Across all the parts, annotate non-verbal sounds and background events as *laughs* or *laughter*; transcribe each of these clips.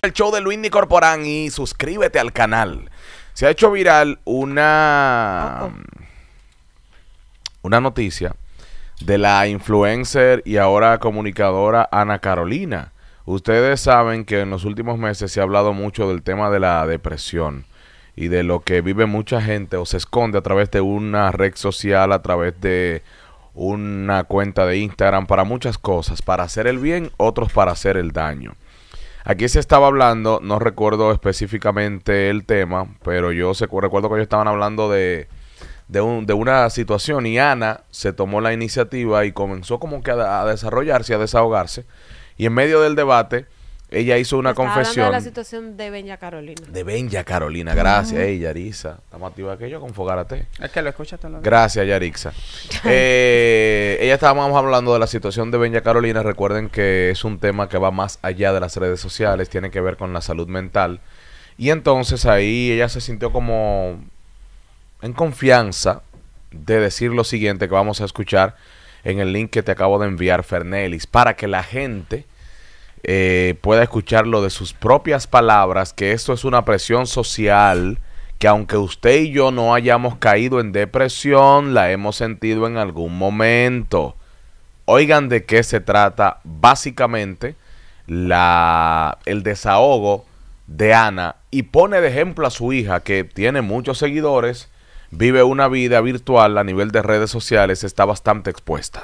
El show de Luis Corporán y suscríbete al canal. Se ha hecho viral una, una noticia de la influencer y ahora comunicadora Ana Carolina. Ustedes saben que en los últimos meses se ha hablado mucho del tema de la depresión y de lo que vive mucha gente o se esconde a través de una red social, a través de una cuenta de Instagram, para muchas cosas, para hacer el bien, otros para hacer el daño. Aquí se estaba hablando, no recuerdo específicamente el tema, pero yo se, recuerdo que ellos estaban hablando de, una situación y Ana se tomó la iniciativa y comenzó como que a, a desarrollarse, a desahogarse. Y en medio del debate ella hizo una confesión. Hablando de la situación de Benja Carolina. De Benja Carolina, gracias, ey, Yarisa. Estamos activos que yo con Fogarate. Es que lo escuchas todo Gracias, Yarixa. *laughs* Eh, ella estábamos hablando de la situación de Benja Carolina. Recuerden que es un tema que va más allá de las redes sociales, tiene que ver con la salud mental. Y entonces ahí ella se sintió como en confianza de decir lo siguiente que vamos a escuchar en el link que te acabo de enviar, Fernelis, para que la gente eh, pueda escucharlo de sus propias palabras, que esto es una presión social, que aunque usted y yo no hayamos caído en depresión, la hemos sentido en algún momento. Oigan de qué se trata básicamente la, el desahogo de Ana y pone de ejemplo a su hija que tiene muchos seguidores, vive una vida virtual a nivel de redes sociales, está bastante expuesta.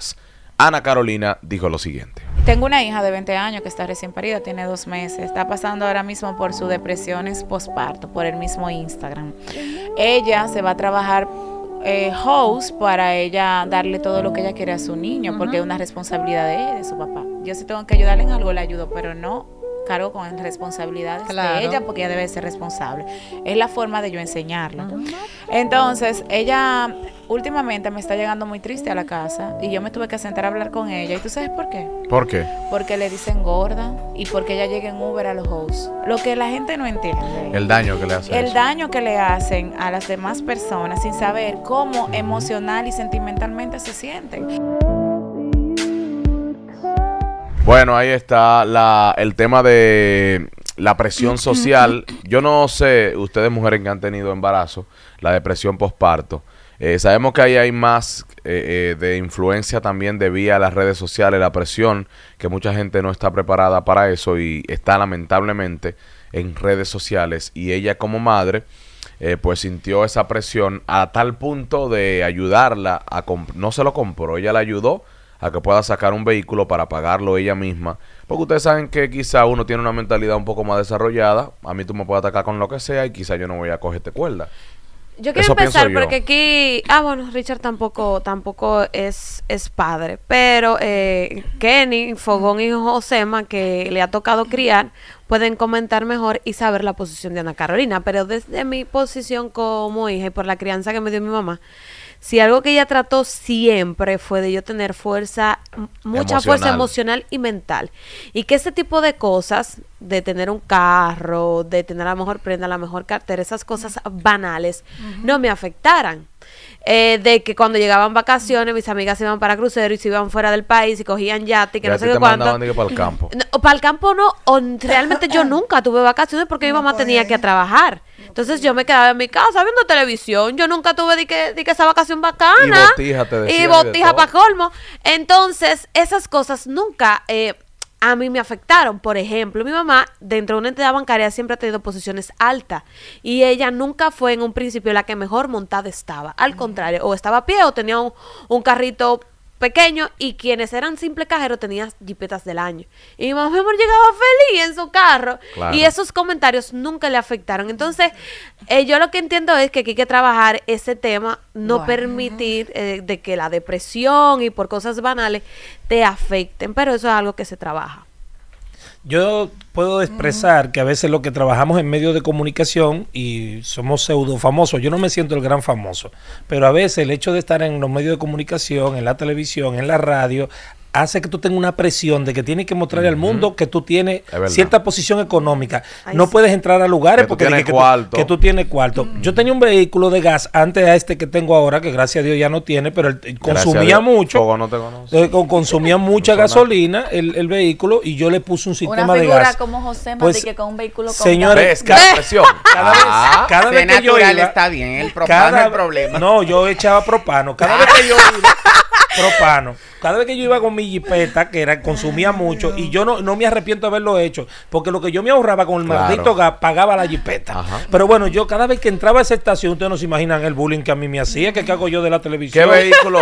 Ana Carolina dijo lo siguiente. Tengo una hija de 20 años que está recién parida, tiene dos meses, está pasando ahora mismo por sus depresiones posparto por el mismo Instagram. Ella se va a trabajar eh, host para ella darle todo lo que ella quiere a su niño, porque es una responsabilidad de, de su papá. Yo si tengo que ayudarle en algo, le ayudo, pero no cargo con responsabilidades de ella porque ella debe ser responsable. Es la forma de yo enseñarla. Entonces, ella últimamente me está llegando muy triste a la casa y yo me tuve que sentar a hablar con ella. ¿Y tú sabes por qué? ¿Por qué? Porque le dicen gorda y porque ella llega en Uber a los hosts. Lo que la gente no entiende. El daño que le hacen. El daño que le hacen a las demás personas sin saber cómo emocional y sentimentalmente se sienten. Bueno, ahí está el tema de la presión social. Yo no sé, ustedes mujeres que han tenido embarazo, la depresión posparto. Eh, sabemos que ahí hay más eh, eh, de influencia también debía a las redes sociales, la presión, que mucha gente no está preparada para eso y está lamentablemente en redes sociales. Y ella como madre, pues sintió esa presión a tal punto de ayudarla a... No se lo compró, ella la ayudó a que pueda sacar un vehículo para pagarlo ella misma. Porque ustedes saben que quizá uno tiene una mentalidad un poco más desarrollada. A mí tú me puedes atacar con lo que sea y quizá yo no voy a cogerte cuerda. Yo quiero pensar empezar porque aquí, ah bueno, Richard tampoco tampoco es, es padre, pero eh, Kenny, Fogón y Josema, que le ha tocado criar, pueden comentar mejor y saber la posición de Ana Carolina, pero desde mi posición como hija y por la crianza que me dio mi mamá, si algo que ella trató siempre fue de yo tener fuerza, mucha fuerza emocional y mental. Y que ese tipo de cosas, de tener un carro, de tener la mejor prenda, la mejor cartera, esas cosas banales, no me afectaran. Eh, de que cuando llegaban vacaciones, mis amigas se iban para crucero y se iban fuera del país y cogían yate y que no sé qué cuánto. para el campo. No, para el campo no, realmente yo *coughs* nunca tuve vacaciones porque mi mamá tenía que trabajar. Entonces yo me quedaba en mi casa viendo televisión. Yo nunca tuve de que, que esa vacación bacana. Y botija, te decía, Y botija para colmo. Entonces, esas cosas nunca eh, a mí me afectaron. Por ejemplo, mi mamá dentro de una entidad bancaria siempre ha tenido posiciones altas y ella nunca fue en un principio la que mejor montada estaba. Al contrario, o estaba a pie o tenía un carrito pequeños y quienes eran simples cajeros tenían jipetas del año. Y mi mamá llegaba feliz en su carro y esos comentarios nunca le afectaron. Entonces, eh, yo lo que entiendo es que hay que trabajar ese tema, no permitir eh, de que la depresión y por cosas banales te afecten, pero eso es algo que se trabaja. Yo puedo expresar que a veces lo que trabajamos en medios de comunicación y somos pseudo famosos, yo no me siento el gran famoso, pero a veces el hecho de estar en los medios de comunicación, en la televisión, en la radio, hace que tú tengas una presión de que tienes que mostrarle al mundo que tú tienes cierta posición económica. no puedes entrar a lugares porque que, Tú, tienes cuarto. Mm. Yo tenía un vehículo de gas antes a este que tengo ahora, que gracias a Dios ya no tiene, pero consumía mucho. no te eh, consumía mucha gasolina el, vehículo y yo le puse un sistema una de gas. como José pues, que con un vehículo con señores, Cada, presión. *laughs* cada vez, ah. cada vez que yo iba, está bien, el propano el problema. No, yo echaba propano. Cada *laughs* vez que yo propano. Cada vez que yo iba con mi jipeta, que era, consumía mucho, y yo no, no me arrepiento de haberlo hecho, porque lo que yo me ahorraba con el maldito gas pagaba la jipeta. Pero bueno, yo cada vez que entraba a esa estación, ustedes no se imaginan el bullying que a mí me hacía, que, que hago yo de la televisión. ¿Qué vehículo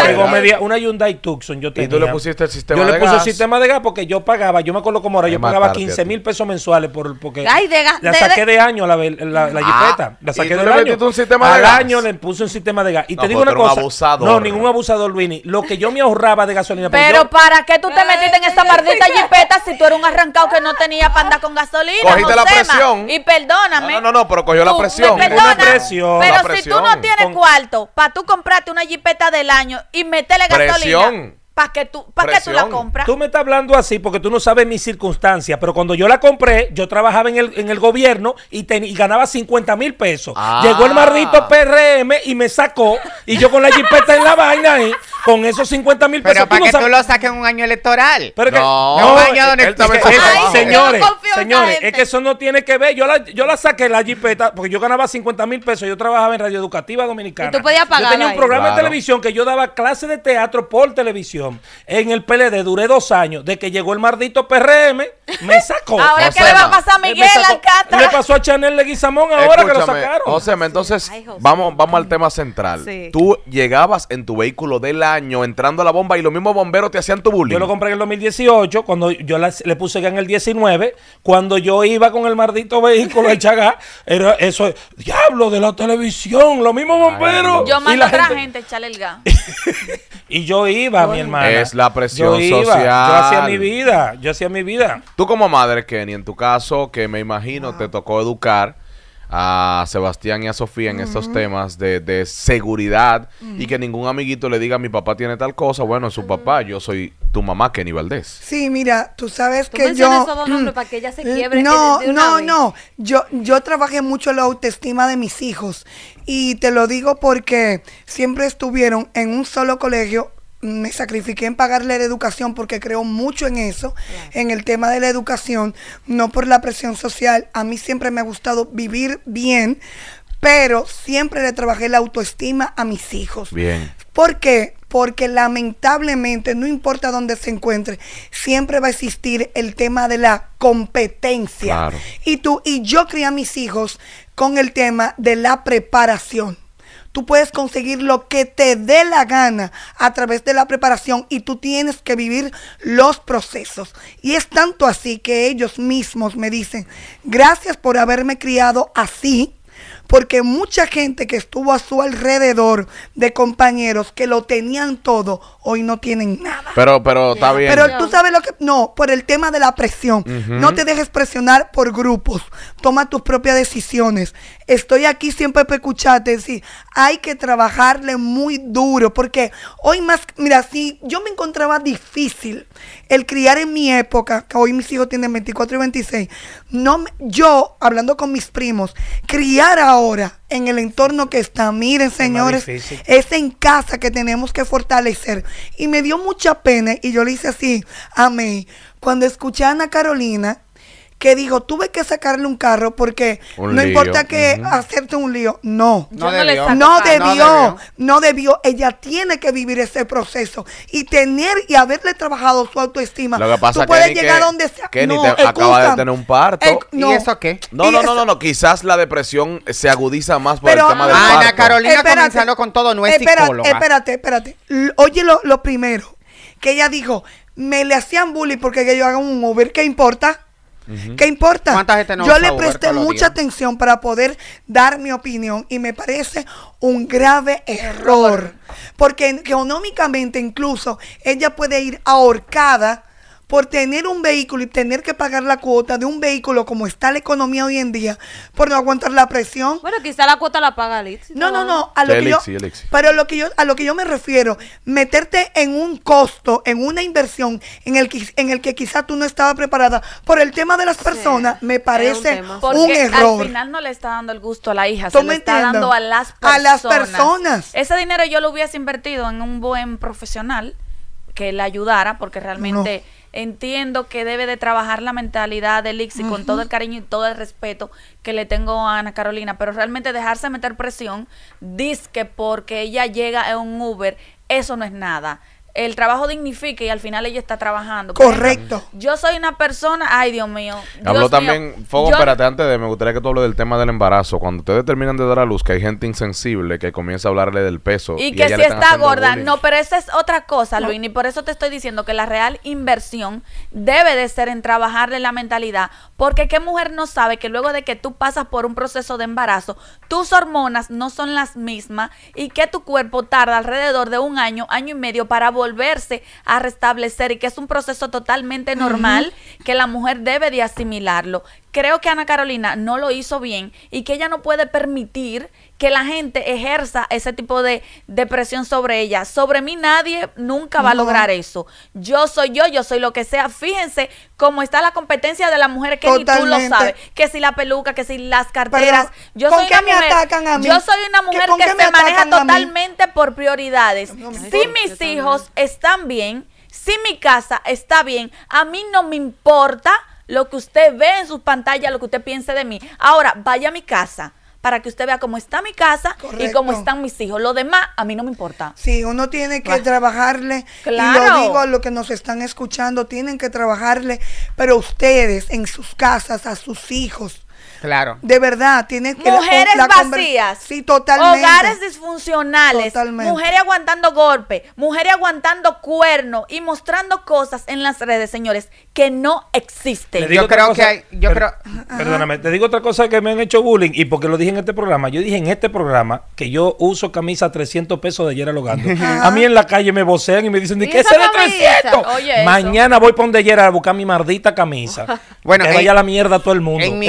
una Hyundai Tucson yo tenía. ¿Y tú le pusiste el sistema de gas? Yo le puse el sistema de gas porque yo pagaba, yo me acuerdo como ahora, yo pagaba 15 mil pesos mensuales por, porque la saqué de año la, la, la, ah, jipeta. La saqué de año. Un sistema de año le puse un sistema de gas. Y te digo una cosa. no, ningún abusador, vini Lo que yo me ahorraba de gasolina. Pero ¿para qué tú te metiste en esa maldita jipeta si tú eres un arrancado que no tenía panda con gasolina? Cogiste la presión. Y perdóname. No, no, no, pero cogió la presión. Perdona, presión. Pero si tú no tienes cuarto para tú comprarte una jipeta del año y meterle gasolina. Presión. ¿Para que tú, tú la compras? Tú me estás hablando así porque tú no sabes mis circunstancias, pero cuando yo la compré, yo trabajaba en el, en el gobierno y, ganaba 50 mil pesos. Ah. Llegó el marrito PRM y me sacó, y yo con la jipeta en la vaina ahí, con esos 50 mil pesos. Pero para que tú lo saques en un año electoral. Pero no, que, no, Señores, señores, es que eso no tiene que ver. Yo la, yo la saqué la jipeta porque yo ganaba 50 mil pesos, yo trabajaba en Radio Educativa Dominicana. tú podías pagar. Yo tenía un programa de televisión que yo daba clases de teatro por televisión. En el PLD duré dos años. De que llegó el maldito PRM, me *laughs* sacó. ahora, que le va a pasar a Miguel Alcántara? Le pasó a Chanel Leguizamón ahora que lo sacaron. entonces, vamos, vamos al tema central. Tú llegabas en tu vehículo del año entrando a la bomba y los mismos bomberos te hacían tu bullying. Yo lo compré en el 2018, cuando yo le puse en el 19, cuando yo iba con el maldito vehículo a Chagá, era eso, diablo de la televisión, los mismos bomberos. yo mando a la gente, echarle el gas. *laughs* y yo iba, mi hermano. Es la presión social. Yo hacía mi vida, yo hacía mi vida. Tú como madre, Kenny, en tu caso, que me imagino te tocó educar a Sebastián y a Sofía en estos temas de, seguridad y mm. que ningún amiguito le diga mi papá tiene tal cosa, bueno, su papá, yo soy tu mamá Kenny Valdés. Sí, mira, tú sabes que yo mm. se No, no, no. Yo yo trabajé mucho la autoestima de mis hijos y te lo digo porque siempre estuvieron en un solo colegio me sacrifiqué en pagarle la educación porque creo mucho en eso, en el tema de la educación, no por la presión social. A mí siempre me ha gustado vivir bien, pero siempre le trabajé la autoestima a mis hijos. Bien. ¿Por qué? Porque lamentablemente, no importa dónde se encuentre, siempre va a existir el tema de la competencia. Y tú, y yo crié a mis hijos con el tema de la preparación. Tú puedes conseguir lo que te dé la gana a través de la preparación y tú tienes que vivir los procesos. Y es tanto así que ellos mismos me dicen, gracias por haberme criado así porque mucha gente que estuvo a su alrededor de compañeros que lo tenían todo, hoy no tienen nada. Pero, pero está bien. Pero tú sabes lo que... No, por el tema de la presión. No te dejes presionar por grupos. Toma tus propias decisiones. Estoy aquí siempre para escucharte. decir, hay que trabajarle muy duro, porque hoy más, mira, si yo me encontraba difícil el criar en mi época, que hoy mis hijos tienen 24 y 26, no, yo, hablando con mis primos, criar a ahora, en el entorno que está. Miren, señores, es en casa que tenemos que fortalecer. Y me dio mucha pena y yo le hice así, amén. Cuando escuché a Ana Carolina que dijo, tuve que sacarle un carro porque no importa que acepte hacerte un lío. No. No, debió. no debió. Ella tiene que vivir ese proceso y tener y haberle trabajado su autoestima. Lo que pasa Tú puedes que llegar donde sea. no, te acaba de tener un parto. ¿Y eso qué? No, no, no, no, no, Quizás la depresión se agudiza más por el tema del Ana ah, parto. Ana Carolina comenzó comenzando con todo, no es espérate, Espérate, espérate. Oye lo, lo primero. Que ella dijo, me le hacían bullying porque yo haga un over, ¿qué importa? ¿Qué importa? Yo le presté mucha atención para poder dar mi opinión y me parece un grave error. Porque económicamente incluso ella puede ir ahorcada por tener un vehículo y tener que pagar la cuota de un vehículo como está la economía hoy en día, por no aguantar la presión. Bueno, quizá la cuota la paga Alex. No, no, no, a lo que yo, pero a lo que yo me refiero, meterte en un costo, en una inversión en el que, en el que quizá tú no estabas preparada por el tema de las personas, me parece un, error. Al final no le está dando el gusto a la hija, se le está dando a las personas. A las personas. Ese dinero yo lo hubiese invertido en un buen profesional que la ayudara porque realmente entiendo que debe de trabajar la mentalidad de Lixi con todo el cariño y todo el respeto que le tengo a Ana Carolina, pero realmente dejarse meter presión, dice que porque ella llega en un Uber, eso no es nada el trabajo dignifique y al final ella está trabajando. Correcto. yo soy una persona, ay Dios mío. hablo Habló también, Fogo, espérate, antes de, me gustaría que tú hables del tema del embarazo. Cuando ustedes terminan de dar a luz, que hay gente insensible que comienza a hablarle del peso. Y, que si está gorda, no, pero esa es otra cosa, Luis, y por eso te estoy diciendo que la real inversión debe de ser en trabajarle la mentalidad, porque qué mujer no sabe que luego de que tú pasas por un proceso de embarazo, tus hormonas no son las mismas y que tu cuerpo tarda alrededor de un año, año y medio para volver volverse a restablecer y que es un proceso totalmente normal que la mujer debe de asimilarlo. Creo que Ana Carolina no lo hizo bien y que ella no puede permitir que la gente ejerza ese tipo de, depresión presión sobre ella. Sobre mí nadie nunca va a lograr eso. Yo soy yo, yo soy lo que sea. Fíjense cómo está la competencia de la mujer que ni tú lo sabes. Que si la peluca, que si las carteras. yo soy una mujer, Yo soy una mujer que se maneja totalmente por prioridades. si mis hijos están bien, si mi casa está bien, a mí no me importa lo que usted ve en sus pantallas, lo que usted piense de mí. Ahora, vaya a mi casa para que usted vea cómo está mi casa y cómo están mis hijos. Lo demás a mí no me importa. Sí, uno tiene que trabajarle. Claro. Y lo digo a los que nos están escuchando, tienen que trabajarle, pero ustedes en sus casas, a sus hijos, Claro. De verdad, tienes que... Mujeres vacías. Sí, totalmente. Hogares disfuncionales. Mujeres aguantando golpe mujeres aguantando cuernos y mostrando cosas en las redes, señores, que no existen. Yo creo que hay... Yo creo, perdóname, te digo otra cosa que me han hecho bullying y porque lo dije en este programa. Yo dije en este programa que yo uso camisa 300 pesos de Yera Logando A mí en la calle me vocean y me dicen, que ¿qué será 300? Mañana voy para donde a buscar mi mardita camisa. bueno, que vaya la mierda todo el mundo. mi,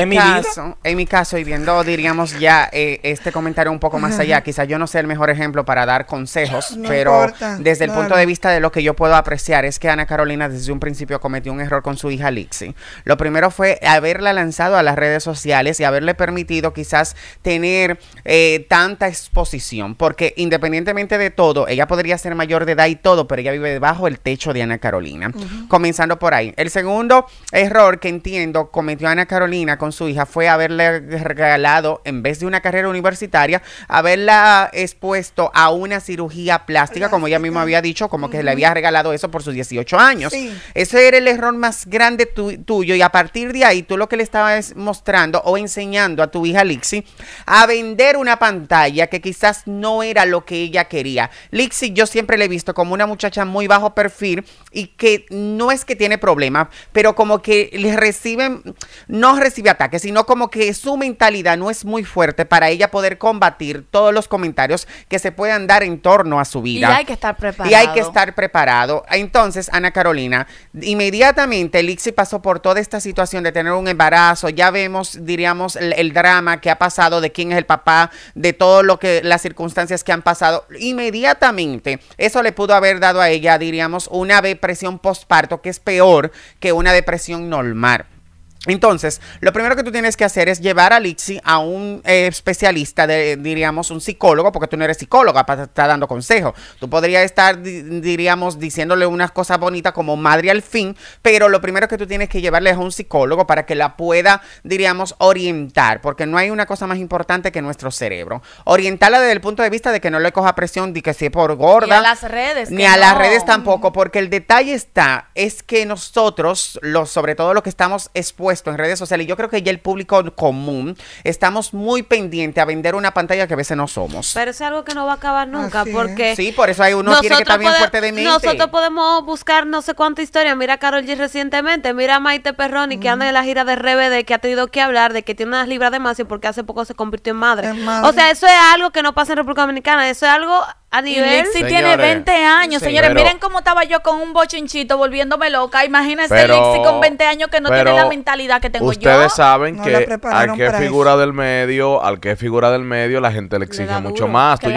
en mi caso, y viendo, diríamos ya, eh, este comentario un poco más allá, quizás yo no sea el mejor ejemplo para dar consejos, pero desde el punto de vista de lo que yo puedo apreciar es que Ana Carolina desde un principio cometió un error con su hija Lixi. Lo primero fue haberla lanzado a las redes sociales y haberle permitido quizás tener eh, tanta exposición, porque independientemente de todo, ella podría ser mayor de edad y todo, pero ella vive debajo del techo de Ana Carolina. Comenzando por ahí. El segundo error que entiendo cometió Ana Carolina con su hija fue haberle regalado, en vez de una carrera universitaria, haberla expuesto a una cirugía plástica, como ella misma había dicho, como que le había regalado eso por sus 18 años. Ese era el error más grande tuyo y a partir de ahí tú lo que le estabas mostrando o enseñando a tu hija Lixi a vender una pantalla que quizás no era lo que ella quería. Lixi yo siempre le he visto como una muchacha muy bajo perfil y que no es que tiene problemas, pero como que le reciben, no recibe ataques, sino como que su mentalidad no es muy fuerte para ella poder combatir todos los comentarios que se puedan dar en torno a su vida. Y hay que estar preparado. Y hay que estar preparado. Entonces, Ana Carolina, inmediatamente Lixi pasó por toda esta situación de tener un embarazo. Ya vemos, diríamos, el, drama que ha pasado de quién es el papá, de todo lo que las circunstancias que han pasado. Inmediatamente, eso le pudo haber dado a ella, diríamos, una depresión postparto que es peor que una depresión normal. Entonces, lo primero que tú tienes que hacer es llevar a Lixi a un eh, especialista, diríamos un psicólogo, porque tú no eres psicóloga para estar dando consejo Tú podrías estar, diríamos, diciéndole unas cosas bonitas como madre al fin, pero lo primero que tú tienes que llevarle es a un psicólogo para que la pueda, diríamos, orientar, porque no hay una cosa más importante que nuestro cerebro. Orientarla desde el punto de vista de que no le coja presión, de que si por gorda. Ni a las redes. Ni a las redes tampoco, porque el detalle está, es que nosotros, sobre todo los que estamos expuestos, esto en redes sociales, y yo creo que ya el público común estamos muy pendientes a vender una pantalla que a veces no somos. Pero es algo que no va a acabar nunca, porque. Sí, por eso hay uno quiere que estar bien fuerte de mí Nosotros podemos buscar no sé cuánta historia. Mira a Carol G recientemente, mira Maite Perroni, que anda en la gira de de que ha tenido que hablar de que tiene unas libras de más y porque hace poco se convirtió en madre. O sea, eso es algo que no pasa en República Dominicana, eso es algo a nivel. si tiene 20 años, señores. miren cómo estaba yo con un bochinchito volviéndome loca. Imagínense Lixi con 20 años que no tiene la mentalidad que tengo Ustedes Ustedes saben que al que figura del medio, al que figura del medio, la gente le exige mucho más. Tú,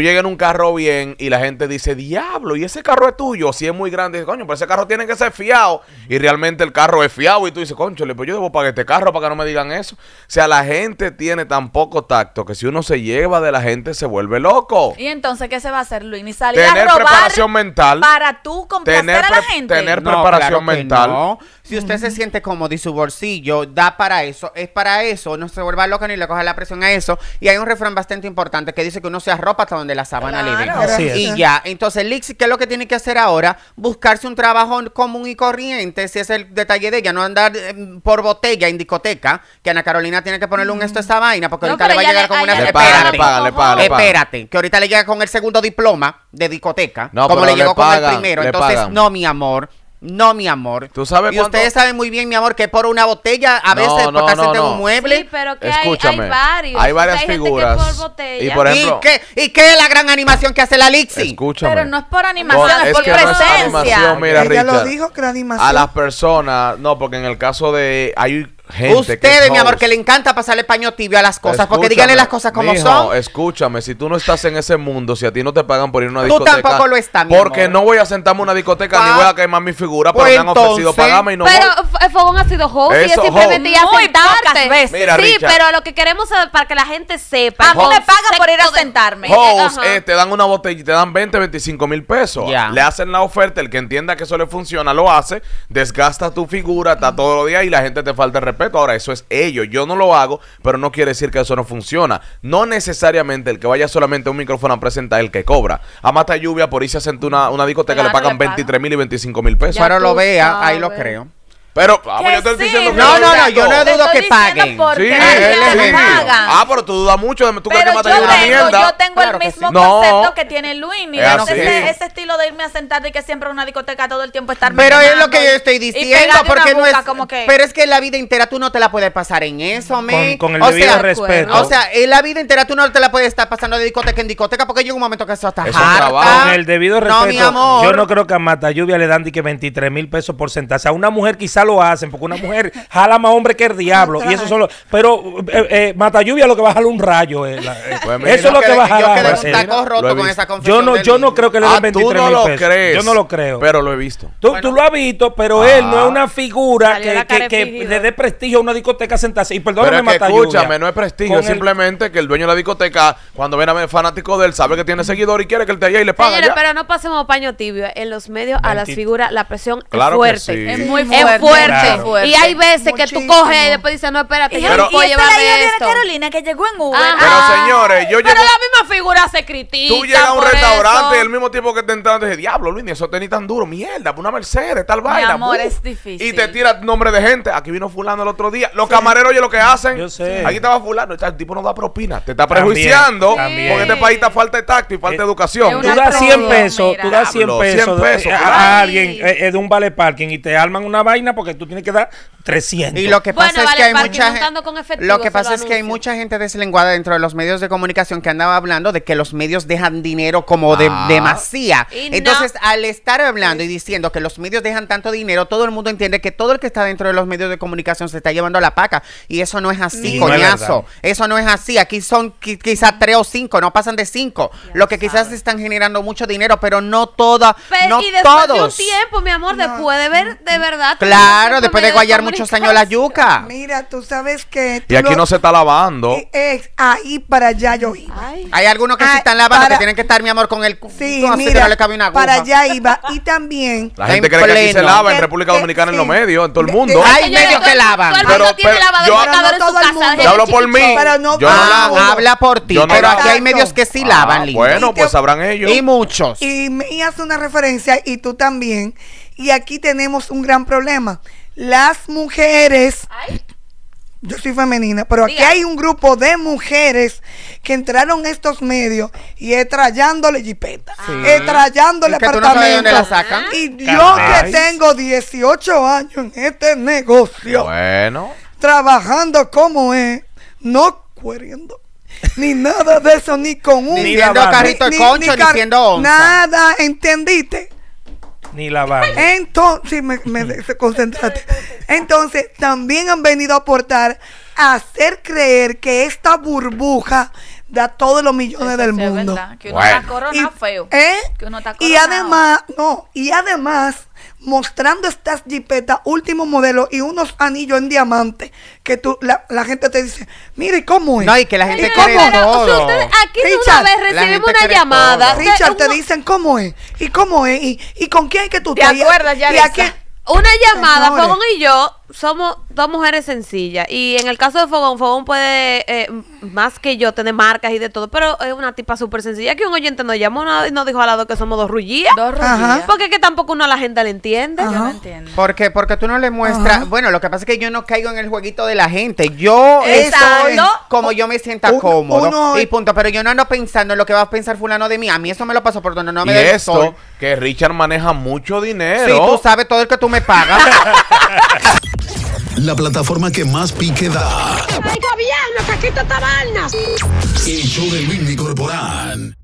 llegas en un carro bien y la gente dice, diablo, y ese carro es tuyo. Si es muy grande, dice, coño, pero ese carro tiene que ser fiado. Y realmente el carro es fiado. Y tú dices, concho, pues yo debo pagar este carro para que no me digan eso. O sea, la gente tiene tan poco tacto que si uno se lleva de la gente se vuelve loco. Y entonces, ¿qué se va a hacer, Luis? Ni salir a robar preparación mental. Para tú complacer tener a la gente. Tener preparación mental. Si usted se siente cómodo de su bolsillo da para eso, es para eso, no se vuelva loca ni le coja la presión a eso. Y hay un refrán bastante importante que dice que uno se arropa hasta donde la sábana le le Y ya, entonces Lixi, ¿qué es lo que tiene que hacer ahora? Buscarse un trabajo común y corriente, si es el detalle de ella, no andar eh, por botella en discoteca, que Ana Carolina tiene que ponerle un esto a esa vaina, porque ahorita le va a llegar con una... espérate, espérate, que ahorita le llega con el segundo diploma de discoteca, como le llegó con el primero. Entonces, no, mi amor, no, mi amor. ¿Tú sabes y ustedes saben muy bien, mi amor, que por una botella a veces no, no, un mueble. Sí, pero que Escúchame, hay, varios. varias figuras. Y por ejemplo, ¿Y qué, ¿Y qué, es la gran animación que hace la Lixi? Escúchame. Pero no es por animación, es, por presencia. Es mira, lo dijo que era animación. A las personas, no, porque en el caso de hay Ustedes, mi amor, que le encanta pasarle paño tibio a las cosas, porque díganle las cosas como son. son. Escúchame, si tú no estás en ese mundo, si a ti no te pagan por ir a una discoteca. Tú tampoco lo estás, mi Porque no voy a sentarme a una discoteca ni ah, voy a quemar mi figura, pero pues me han ofrecido pagarme y no Pero el eh, Fogón ha sido host y es simplemente sentarte. sí, pero lo que queremos es para que la gente sepa. A mí me pagan por ir a sentarme. Host, eh, te dan una botella, y te dan 20, 25 mil pesos. Le hacen la oferta, el que entienda que eso le funciona, lo hace, desgasta tu figura, está todo los días y la gente te falta respeto. Ahora, eso es ello. Yo no lo hago, pero no quiere decir que eso no funciona. No necesariamente el que vaya solamente a un micrófono a presentar el que cobra. A Mata Lluvia, por irse se una, discoteca, le pagan 23 mil y 25 mil pesos. Pero lo vea, ahí lo creo. Pero, vamos, yo estoy diciendo que no, no, no, yo no dudo que paguen. Sí, es paga. Ah, pero tú dudas mucho de crees que yo tengo, una mierda. Yo tengo el mismo concepto que tiene Luis. Mira, ese, estilo de irme a sentar y que siempre en una discoteca todo el tiempo estar Pero es lo que yo estoy diciendo, porque no es Pero es que la vida entera tú no te la puedes pasar en eso, me. Con, el debido respeto. O sea, en la vida entera tú no te la puedes estar pasando de discoteca en discoteca porque llega un momento que eso está eso Con el debido respeto. No, mi amor. Yo no creo que a Mata Lluvia le dan que 23 mil pesos por sentarse. A una mujer quizás lo hacen, porque una mujer jala más hombre que el diablo. y eso solo. Pero eh, eh, mata lluvia lo que va a jalar un rayo. Eh, pues eso es lo que, va a jalar. Yo no, yo no creo que le den 23 ah, yo no lo creo. Pero lo he visto. Tú, lo has visto, pero él no es una figura que, le dé prestigio a una discoteca sentarse. Y perdóname, pero Escúchame, no es prestigio, simplemente que el dueño de la discoteca, cuando viene a fanático de él, sabe que tiene seguidor y quiere que él te haya y le pague. pero no pasemos paño tibio. En los medios, a las figuras, la presión es fuerte. Es muy fuerte fuerte. fuerte. Y hay veces que tú coges y después dices, no, espérate, yo pero, no puedo llevarme Carolina que llegó en Uber. Pero señores, yo Pero la misma figura se critica. Tú llegas a un restaurante y el mismo tipo que te entra, dice, diablo, Luis, eso ni tan duro, mierda, una Mercedes, tal vaina. amor, es difícil. Y te tira nombre de gente. Aquí vino fulano el otro día. Los camareros, oye, lo que hacen. Yo sé. Aquí estaba fulano, el tipo no da propina. Te está prejuiciando. porque este país está falta de tacto y falta de eh, educación. Tú das 100 pesos, tú das 100 eh, pesos, a, alguien eh, de un vale parking y te arman una vaina porque tú tienes que dar 300. Y lo que pasa es que hay mucha gente, lo que pasa es que hay mucha gente deslenguada dentro de los medios de comunicación que andaba hablando de que los medios dejan dinero como de ah. demasía. Entonces, al estar hablando y diciendo que los medios dejan tanto dinero, todo el mundo entiende que todo el que está dentro de los medios de comunicación se está llevando a la paca y eso no es así, coñazo. eso no es así. Aquí son quizás tres o cinco, no pasan de cinco. lo que quizás están generando mucho dinero, pero no todas, pero, no y después todos. un tiempo, mi amor, después ver de verdad. Claro. Claro, después de guayar muchos años la yuca. Mira, tú sabes que. Y aquí no se está lavando. Es, ahí para allá yo iba. Hay algunos que sí están lavando, que tienen que estar, mi amor, con el. Sí, mira, para allá iba. Y también. La gente cree que aquí se lava en República Dominicana, en los medios, en todo el mundo. Hay medios que lavan. Pero, yo, todo el mundo. hablo por mí. yo ah, no habla por ti. pero aquí hay medios que sí ah, lavan, Bueno, pues, pues sabrán ellos. Y muchos. Y me hace una referencia, y tú también y aquí tenemos un gran problema. Las mujeres... Yo soy femenina, pero aquí hay un grupo de mujeres que entraron a estos medios y estrayándole jipeta, sí. apartamento. Y yo que tengo 18 años en este negocio, bueno. trabajando como es, no cueriendo ni nada de eso, ni con un ni viendo carrito de concho, ni, ni, Nada, ¿entendiste? Ni la Entonces, Entonces, también han venido a aportar a hacer creer que esta burbuja da todos los millones del mundo. Es verdad, que uno está corona feo. ¿eh? Que uno está coronado. y además, no, y además mostrando estas jipetas último modelo y unos anillos en diamante que tú la, la gente te dice, mire cómo es. No, y que la gente cómo? todo. aquí una vez recibimos una llamada. Richard, te dicen cómo es y cómo es y, y con quién hay que tú te, acuerdas ya. de aquí, una llamada, Juan y yo, somos dos mujeres sencillas. Y en el caso de Fogón, Fogón puede, eh, más que yo, tener marcas y de todo. Pero es una tipa súper sencilla que un oyente nos llamó y nos dijo al lado que somos dos rullías. Dos rullías. Porque que tampoco uno a la gente le entiende. Yo no entiendo. Porque, porque tú no le muestras. Bueno, lo que pasa es que yo no caigo en el jueguito de la gente. Yo soy como yo me sienta cómodo. y punto. Pero yo no ando pensando en lo que va a pensar fulano de mí. A mí eso me lo pasó por donde no me y esto, que Richard maneja mucho dinero. Sí, tú sabes todo el que tú me pagas. *laughs* La plataforma que más pique da. ¡El gobierno, que quita El show de Luis